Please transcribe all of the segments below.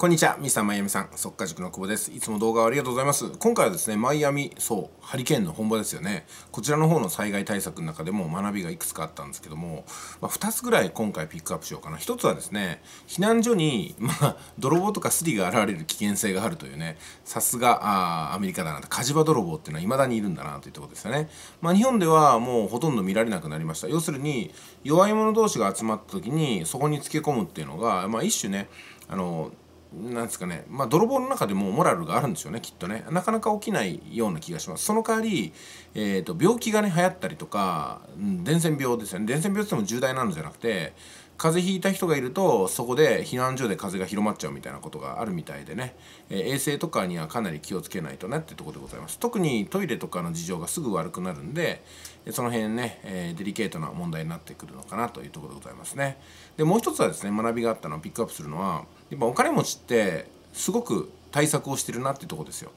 こんにちは、ミスターマイアミさん、速化塾の久保です。いつも動画ありがとうございます。今回はですね、マイアミ、そう、ハリケーンの本場ですよね。こちらの方の災害対策の中でも学びがいくつかあったんですけども、まあ、2つぐらい今回ピックアップしようかな。1つはですね、避難所に、まあ、泥棒とかスリが現れる危険性があるというね、さすが、あアメリカだなと、火事場泥棒っていうのは未だにいるんだなというところですよね。まあ、日本ではもうほとんど見られなくなりました。要するに、弱い者同士が集まった時に、そこにつけ込むっていうのが、まあ、一種ね、あのなんですかね、まあ、泥棒の中でもモラルがあるんですよねきっとねなかなか起きないような気がしますその代わり、えーと、病気がね流行ったりとか伝染病ですよね伝染病って言っても重大なのじゃなくて風邪ひいた人がいるとそこで避難所で風が広まっちゃうみたいなことがあるみたいでね、え衛生とかにはかなり気をつけないとなってとこでございます特にトイレとかの事情がすぐ悪くなるんでその辺ね、えデリケートな問題になってくるのかなというとこでございますねでもう一つはですね学びがあったのをピックアップするのはやっぱお金持ちってすごく対策をしてるなってとこですよ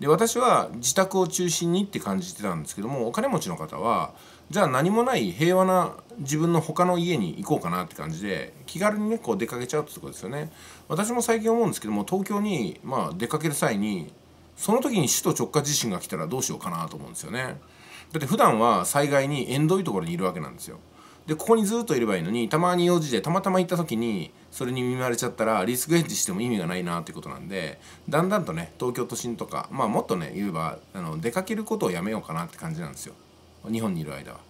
で私は自宅を中心にって感じてたんですけどもお金持ちの方はじゃあ何もない平和な自分の他の家に行こうかなって感じで気軽にねこう出かけちゃうってとこですよね私も最近思うんですけども東京にまあ出かける際にその時に首都直下地震が来たらどうしようかなと思うんですよねだって普段は災害に縁遠いところにいるわけなんですよでここにずっといればいいのにたまに用事でたまたま行った時にそれに見舞われちゃったらリスクヘッジしても意味がないなってことなんでだんだんとね東京都心とかまあもっとね言えばあの出かけることをやめようかなって感じなんですよ日本にいる間は。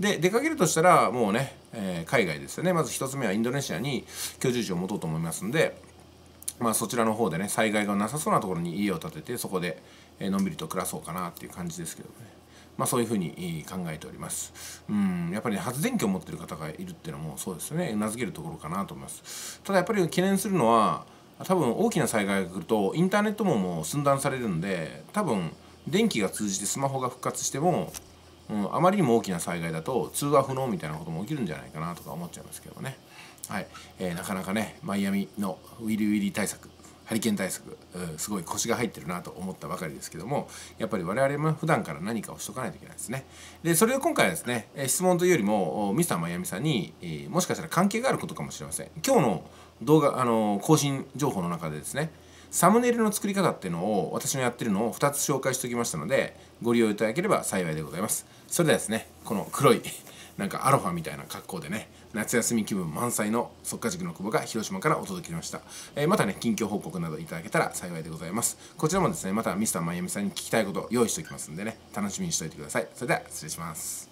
で出かけるとしたらもうね、えー、海外ですよねまず1つ目はインドネシアに居住地を持とうと思いますんでまあ、そちらの方でね災害がなさそうなところに家を建ててそこでのんびりと暮らそうかなっていう感じですけどね。まあ、そういうふうに考えておりますうんやっぱり、ね、発電機を持ってる方がいるっていうのもそうですよね名付けるところかなと思いますただやっぱり懸念するのは多分大きな災害が来るとインターネット網も寸断されるんで多分電気が通じてスマホが復活しても、うん、あまりにも大きな災害だと通話不能みたいなことも起きるんじゃないかなとか思っちゃいますけどねはい、えー、なかなかねマイアミのウィリウィリ対策ハリケーン対策すごい腰が入ってるなと思ったばかりですけどもやっぱり我々も普段から何かをしとかないといけないですねでそれで今回はですね質問というよりもミスターマイアミさんに、えー、もしかしたら関係があることかもしれません今日の動画あの更新情報の中でですねサムネイルの作り方っていうのを私のやってるのを2つ紹介しておきましたのでご利用いただければ幸いでございますそれではですねこの黒いなんかアロハみたいな格好でね夏休み気分満載の速稼塾の久保が広島からお届けしました、えー、またね近況報告などいただけたら幸いでございますこちらもですねまたミスターマイアミさんに聞きたいこと用意しておきますんでね楽しみにしておいてくださいそれでは失礼します